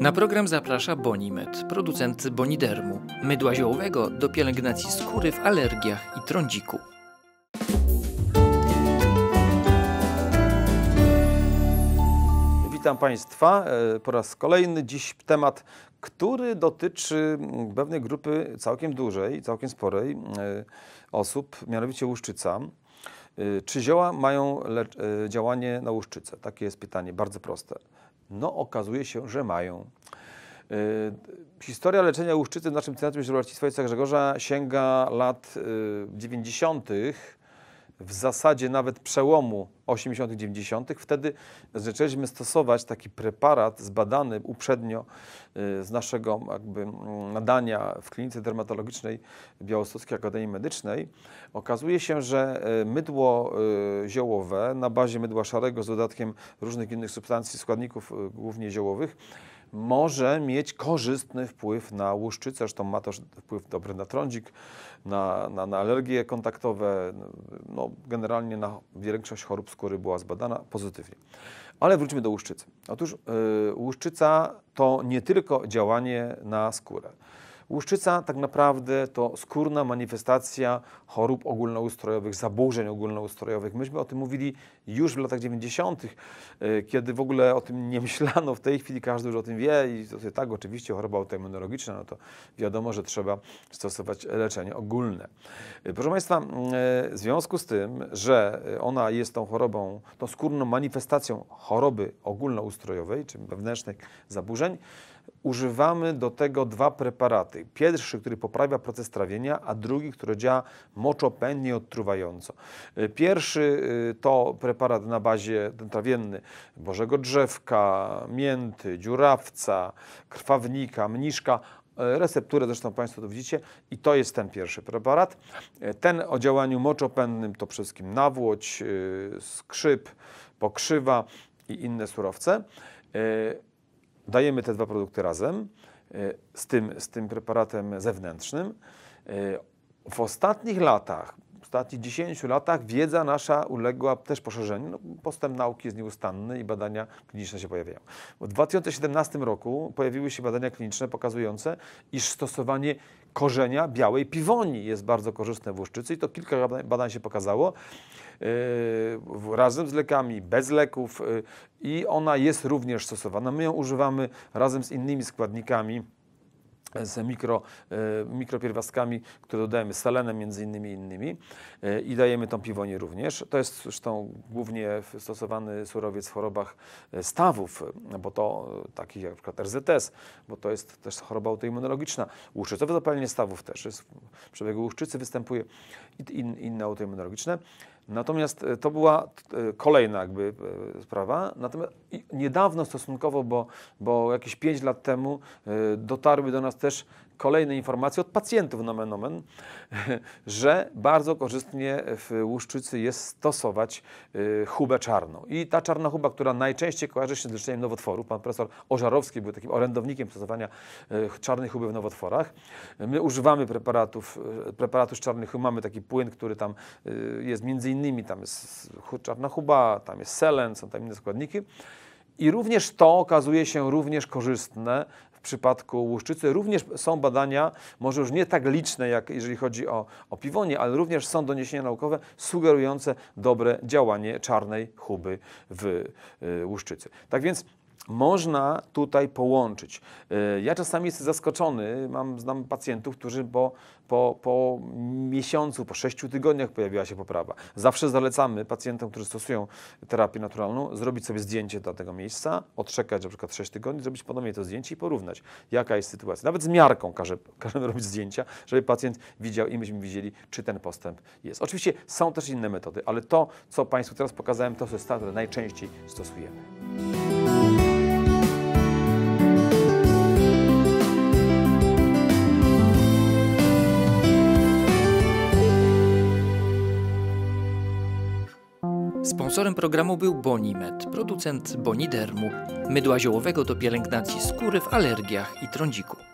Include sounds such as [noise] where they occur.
Na program zaprasza Bonimed, producent bonidermu, mydła ziołowego do pielęgnacji skóry w alergiach i trądziku. Witam Państwa e, po raz kolejny. Dziś temat, który dotyczy pewnej grupy całkiem dużej, całkiem sporej e, osób, mianowicie łuszczyca. E, czy zioła mają działanie na łuszczycę? Takie jest pytanie, bardzo proste. No, okazuje się, że mają. Yy, historia leczenia łuszczycy w naszym Centrum Środowiskowa Ojca tak, Grzegorza sięga lat yy, 90 w zasadzie nawet przełomu 80-90, wtedy zaczęliśmy stosować taki preparat zbadany uprzednio y, z naszego jakby mm, nadania w klinice dermatologicznej Białostockiej Akademii Medycznej. Okazuje się, że y, mydło y, ziołowe na bazie mydła szarego z dodatkiem różnych innych substancji, składników głównie ziołowych może mieć korzystny wpływ na łuszczycę, zresztą ma to wpływ dobry na trądzik, na, na, na alergie kontaktowe, no, generalnie na większość chorób skóry była zbadana pozytywnie. Ale wróćmy do łuszczycy. Otóż yy, łuszczyca to nie tylko działanie na skórę. Łuszczyca tak naprawdę to skórna manifestacja chorób ogólnoustrojowych, zaburzeń ogólnoustrojowych. Myśmy o tym mówili już w latach 90., y, kiedy w ogóle o tym nie [laughs] myślano. W tej chwili każdy już o tym wie i to, tak, oczywiście choroba autoimmunologiczna, no to wiadomo, że trzeba stosować leczenie ogólne. Y, proszę Państwa, y, w związku z tym, że ona jest tą chorobą, tą skórną manifestacją choroby ogólnoustrojowej, czy wewnętrznych zaburzeń, używamy do tego dwa preparaty. Pierwszy, który poprawia proces trawienia, a drugi, który działa moczopędnie odtruwająco. Y, pierwszy y, to preparat na bazie trawienny bożego drzewka, mięty, dziurawca, krwawnika, mniszka. Y, recepturę zresztą Państwo to widzicie i to jest ten pierwszy preparat. Ten o działaniu moczopędnym to przede wszystkim nawłoć, skrzyp, pokrzywa i inne surowce dajemy te dwa produkty razem e, z tym, z tym preparatem zewnętrznym. E, w ostatnich latach ostatnich 10 latach wiedza nasza uległa też poszerzeniu. No, postęp nauki jest nieustanny i badania kliniczne się pojawiają. W 2017 roku pojawiły się badania kliniczne pokazujące, iż stosowanie korzenia białej piwoni jest bardzo korzystne w łuszczycy i to kilka badań się pokazało yy, razem z lekami, bez leków yy, i ona jest również stosowana. My ją używamy razem z innymi składnikami z mikro, e, mikropierwiastkami, które dodajemy, selenem między innymi innymi e, i dajemy tą piwonię również. To jest zresztą głównie stosowany surowiec w chorobach e, stawów, bo to takich jak przykład RZS, bo to jest też choroba autoimmunologiczna. Łuszczycowe zapalenie stawów też jest, w przebiegu łuszczycy występuje i in, inne autoimmunologiczne. Natomiast e, to była e, kolejna jakby e, sprawa. Natomiast niedawno stosunkowo, bo, bo jakieś 5 lat temu dotarły do nas też kolejne informacje od pacjentów nomen omen, [laughs] że bardzo korzystnie w łuszczycy jest stosować y, hubę czarną. I ta czarna huba, która najczęściej kojarzy się z leczeniem nowotworów, pan profesor Ożarowski był takim orędownikiem stosowania y, czarnej huby w nowotworach. My używamy preparatów, y, preparatów z czarnych hub, mamy taki płyn, który tam jest między innymi, tam jest czarna huba, tam jest selen, są tam inne składniki. I również to okazuje się również korzystne w przypadku łuszczycy. Również są badania, może już nie tak liczne, jak jeżeli chodzi o, o piwonie, ale również są doniesienia naukowe sugerujące dobre działanie czarnej chuby w y, łuszczycy. Tak więc można tutaj połączyć. Y, ja czasami jestem zaskoczony, mam, znam pacjentów, którzy po, po, po miesiącu, po sześciu tygodniach pojawiła się poprawa. Zawsze zalecamy pacjentom, którzy stosują terapię naturalną, zrobić sobie zdjęcie do tego miejsca, odczekać na przykład 6 tygodni, zrobić ponownie to zdjęcie i porównać, jaka jest sytuacja. Nawet z miarką każe, [laughs] każemy robić zdjęcia, żeby pacjent widział i myśmy widzieli, czy ten postęp jest. Oczywiście są też inne metody, ale to, co Państwu teraz pokazałem, to są ta, które najczęściej stosujemy. Sponsorem programu był Bonimed, producent Bonidermu, mydła ziołowego do pielęgnacji skóry w alergiach i trądziku.